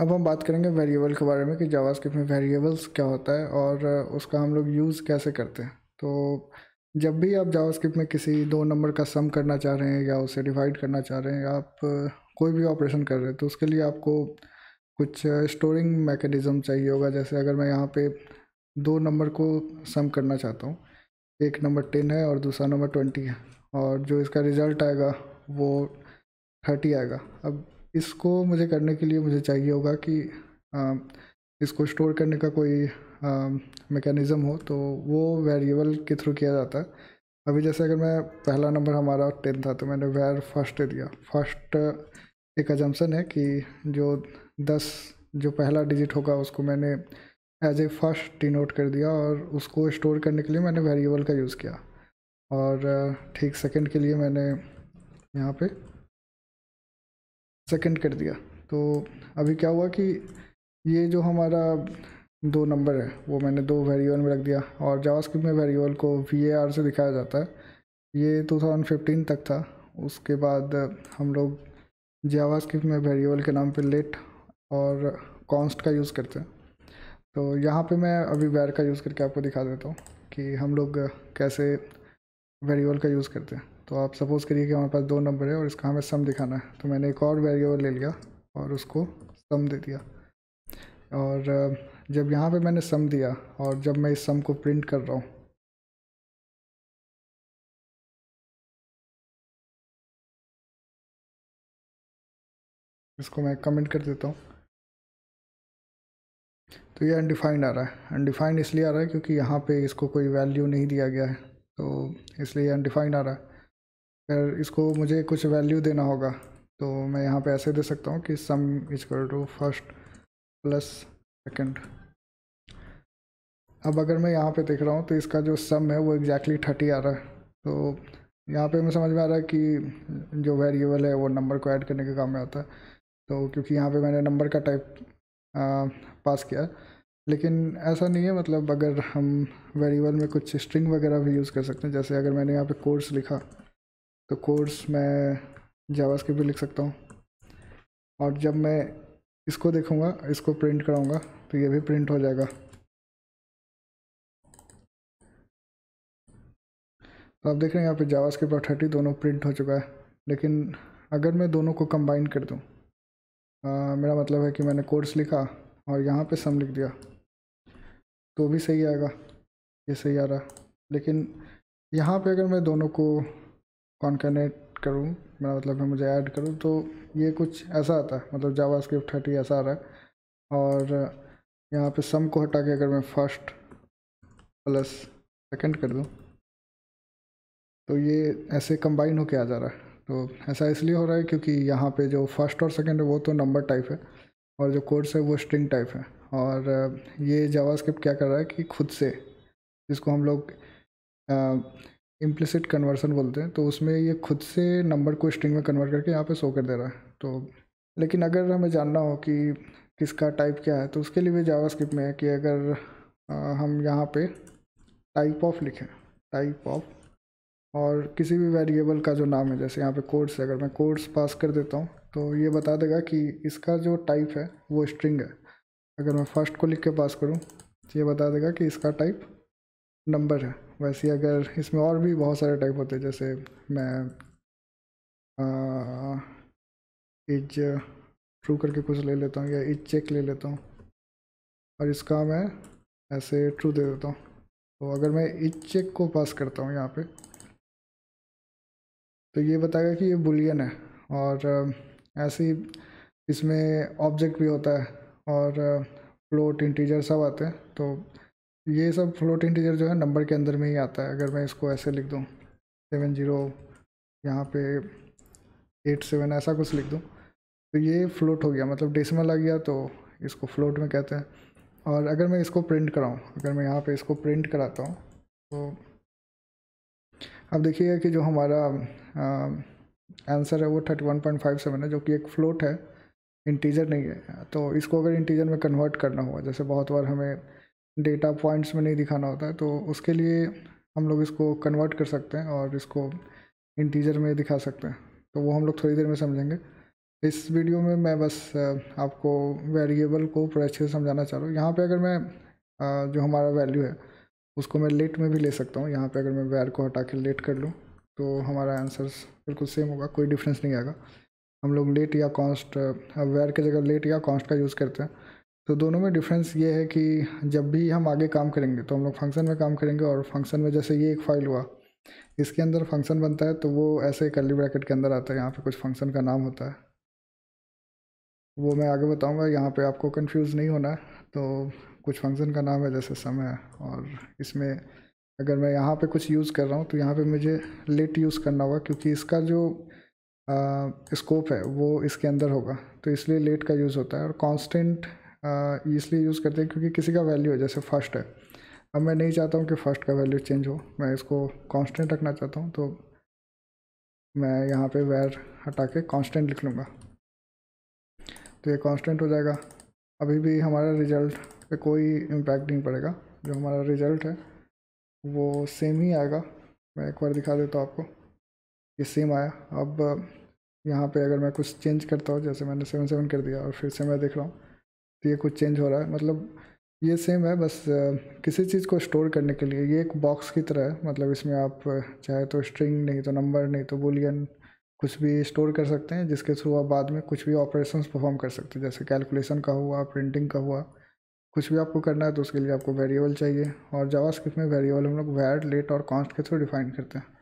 अब हम बात करेंगे वेरिएबल के बारे में कि जावास्क्रिप्ट में वेरिएबल्स क्या होता है और उसका हम लोग यूज़ कैसे करते हैं तो जब भी आप जावास्क्रिप्ट में किसी दो नंबर का सम करना चाह रहे हैं या उसे डिवाइड करना चाह रहे हैं या आप कोई भी ऑपरेशन कर रहे हैं तो उसके लिए आपको कुछ स्टोरिंग मैकेनिज़म चाहिए होगा जैसे अगर मैं यहाँ पर दो नंबर को सम करना चाहता हूँ एक नंबर टेन है और दूसरा नंबर ट्वेंटी है और जो इसका रिज़ल्ट आएगा वो थर्टी आएगा अब इसको मुझे करने के लिए मुझे चाहिए होगा कि आ, इसको स्टोर करने का कोई मेकेनिज़म हो तो वो वेरिएबल के थ्रू किया जाता है अभी जैसे अगर मैं पहला नंबर हमारा टेन था तो मैंने वेर फर्स्ट दिया फर्स्ट एक अजम्पन है कि जो दस जो पहला डिजिट होगा उसको मैंने एज ए फर्स्ट डिनोट कर दिया और उसको स्टोर करने के लिए मैंने वेरिएबल का यूज़ किया और ठीक सेकंड के लिए मैंने यहाँ पे सेकंड कर दिया तो अभी क्या हुआ कि ये जो हमारा दो नंबर है वो मैंने दो वेरिएबल में रख दिया और जावास्क्रिप्ट में वेरिएबल को वी से दिखाया जाता है ये 2015 तक था उसके बाद हम लोग जावास्क्रिप्ट में वेरिएबल के नाम पे लेट और कॉन्स्ट का यूज़ करते हैं तो यहाँ पे मैं अभी वैर का यूज़ करके आपको दिखा देता हूँ कि हम लोग कैसे वेरिएबल का यूज़ करते हैं तो आप सपोज़ करिए कि हमारे पास दो नंबर है और इसका हमें सम दिखाना है तो मैंने एक और वेरिएबल ले लिया और उसको सम दे दिया और जब यहाँ पे मैंने सम दिया और जब मैं इस सम को प्रिंट कर रहा हूँ इसको मैं कमेंट कर देता हूँ तो ये अनडिफाइंड आ रहा है अनडिफाइंड इसलिए आ रहा है क्योंकि यहाँ पे इसको कोई वैल्यू नहीं दिया गया है तो इसलिए अनडिफाइंड आ रहा है अगर इसको मुझे कुछ वैल्यू देना होगा तो मैं यहाँ पे ऐसे दे सकता हूँ कि sum equal to first plus second अब अगर मैं यहाँ पे देख रहा हूँ तो इसका जो सम है वो एग्जैक्टली exactly थर्टी आ रहा है तो यहाँ पे मैं समझ में आ रहा है कि जो वेरिएबल है वो नंबर को ऐड करने के काम में आता है तो क्योंकि यहाँ पे मैंने नंबर का टाइप पास किया लेकिन ऐसा नहीं है मतलब अगर हम वेरिएबल में कुछ स्ट्रिंग वगैरह भी यूज़ कर सकते हैं जैसे अगर मैंने यहाँ पे कोर्स लिखा तो कोर्स मैं जावास्क्रिप्ट भी लिख सकता हूँ और जब मैं इसको देखूँगा इसको प्रिंट कराऊँगा तो ये भी प्रिंट हो जाएगा तो आप देख रहे हैं यहाँ पे जावास्क्रिप्ट और थर्टी दोनों प्रिंट हो चुका है लेकिन अगर मैं दोनों को कंबाइन कर दूँ मेरा मतलब है कि मैंने कोर्स लिखा और यहाँ पे सम लिख दिया तो भी सही आएगा ये सही आ रहा लेकिन यहाँ पे अगर मैं दोनों को कॉन्कनेट करूँ मेरा मतलब है मुझे ऐड करूँ तो ये कुछ ऐसा आता है मतलब जावा स्क्रिप्ट ही ऐसा आ रहा है और यहाँ पे सम को हटा के अगर मैं फर्स्ट प्लस सेकंड कर दूँ तो ये ऐसे कंबाइन होके आ जा रहा है तो ऐसा इसलिए हो रहा है क्योंकि यहाँ पे जो फर्स्ट और सेकंड है वो तो नंबर टाइप है और जो कोर्स है वो स्ट्रिंग टाइप है और ये जावास्क्रिप्ट क्या कर रहा है कि खुद से जिसको हम लोग इम्प्लिसिट कन्वर्सन बोलते हैं तो उसमें ये खुद से नंबर को स्ट्रिंग में कन्वर्ट करके यहाँ पे शो कर दे रहा है तो लेकिन अगर हमें जानना हो कि किसका टाइप क्या है तो उसके लिए भी जावास्क्रिप्ट में है कि अगर आ, हम यहाँ पे टाइप ऑफ लिखें टाइप ऑफ और किसी भी वेरिएबल का जो नाम है जैसे यहाँ पे कोड्स अगर मैं कोड्स पास कर देता हूँ तो ये बता देगा कि इसका जो टाइप है वो स्ट्रिंग है अगर मैं फर्स्ट को लिख के पास करूँ तो ये बता देगा कि इसका टाइप नंबर है वैसे अगर इसमें और भी बहुत सारे टाइप होते हैं जैसे मैं इज ट्रू करके कुछ ले लेता हूँ या इज चेक ले लेता हूँ और इसका मैं ऐसे ट्रू दे देता हूँ तो अगर मैं इज चेक को पास करता हूँ यहाँ पे तो ये बताएगा कि ये बुलियन है और ऐसे ही इसमें ऑब्जेक्ट भी होता है और फ्लोट इंटीजर सब आते हैं तो ये सब फ्लोट इंटीजर जो है नंबर के अंदर में ही आता है अगर मैं इसको ऐसे लिख दूँ सेवन जीरो यहाँ पे एट सेवन ऐसा कुछ लिख दूँ तो ये फ्लोट हो गया मतलब डेसिमल आ गया तो इसको फ्लोट में कहते हैं और अगर मैं इसको प्रिंट कराऊँ अगर मैं यहाँ पे इसको प्रिंट कराता हूँ तो अब देखिएगा कि जो हमारा आंसर है वो thirty one point five seven है जो कि एक फ्लोट है इंटीजर नहीं है तो इसको अगर इंटीजर में कन्वर्ट करना हुआ जैसे बहुत बार हमें डेटा पॉइंट्स में नहीं दिखाना होता है तो उसके लिए हम लोग इसको कन्वर्ट कर सकते हैं और इसको इंटीजर में दिखा सकते हैं तो वो हम लोग थोड़ी देर में समझेंगे इस वीडियो में मैं बस आपको वेरिएबल को पूरा अच्छे से समझाना चाह रहा हूँ यहाँ पर अगर मैं जो हमारा वैल्यू है उसको मैं लेट में भी ले सकता हूँ यहाँ पर अगर मैं वैर को हटा के लेट कर लूँ तो हमारा आंसर बिल्कुल सेम होगा कोई डिफरेंस नहीं आएगा हम लोग लेट या कॉन्स्ट वैर की जगह लेट या कॉन्स्ट का यूज़ करते हैं तो दोनों में डिफरेंस ये है कि जब भी हम आगे काम करेंगे तो हम लोग फंक्शन में काम करेंगे और फंक्शन में जैसे ये एक फ़ाइल हुआ इसके अंदर फंक्शन बनता है तो वो ऐसे कर्ली ब्रैकेट के अंदर आता है यहाँ पे कुछ फंक्शन का नाम होता है वो मैं आगे बताऊँगा यहाँ पे आपको कंफ्यूज नहीं होना है तो कुछ फंक्शन का नाम है जैसे समय और इसमें अगर मैं यहाँ पे कुछ यूज़ कर रहा हूँ तो यहाँ पे मुझे लेट यूज़ करना होगा क्योंकि इसका जो स्कोप है वो इसके अंदर होगा तो इसलिए लेट का यूज़ होता है और कांस्टेंट इसलिए यूज़ करते हैं क्योंकि किसी का वैल्यू है जैसे फर्स्ट है अब मैं नहीं चाहता हूँ कि फर्स्ट का वैल्यू चेंज हो मैं इसको कांस्टेंट रखना चाहता हूँ तो मैं यहाँ पे वैर हटा के कांस्टेंट लिख लूँगा तो ये कांस्टेंट हो जाएगा अभी भी हमारा रिजल्ट पे कोई इम्पैक्ट नहीं पड़ेगा जो हमारा रिजल्ट है वो सेम ही आएगा मैं एक बार दिखा देता हूँ आपको ये सेम आया अब यहाँ पे अगर मैं कुछ चेंज करता हूँ जैसे मैंने सेवन सेवन कर दिया और फिर से मैं देख रहा हूँ तो ये कुछ चेंज हो रहा है मतलब ये सेम है बस किसी चीज़ को स्टोर करने के लिए ये एक बॉक्स की तरह है मतलब इसमें आप चाहे तो स्ट्रिंग नहीं तो नंबर नहीं तो बुलियन कुछ भी स्टोर कर सकते हैं जिसके थ्रू आप बाद में कुछ भी ऑपरेशंस परफॉर्म कर सकते हैं जैसे कैलकुलेशन का हुआ प्रिंटिंग का हुआ कुछ भी आपको करना है तो उसके लिए आपको वेरिएबल चाहिए और जावास्क्रिप्ट में वेरिएबल हम लोग वैड लेट और कॉन्स्ट के थ्रू डिफाइन करते हैं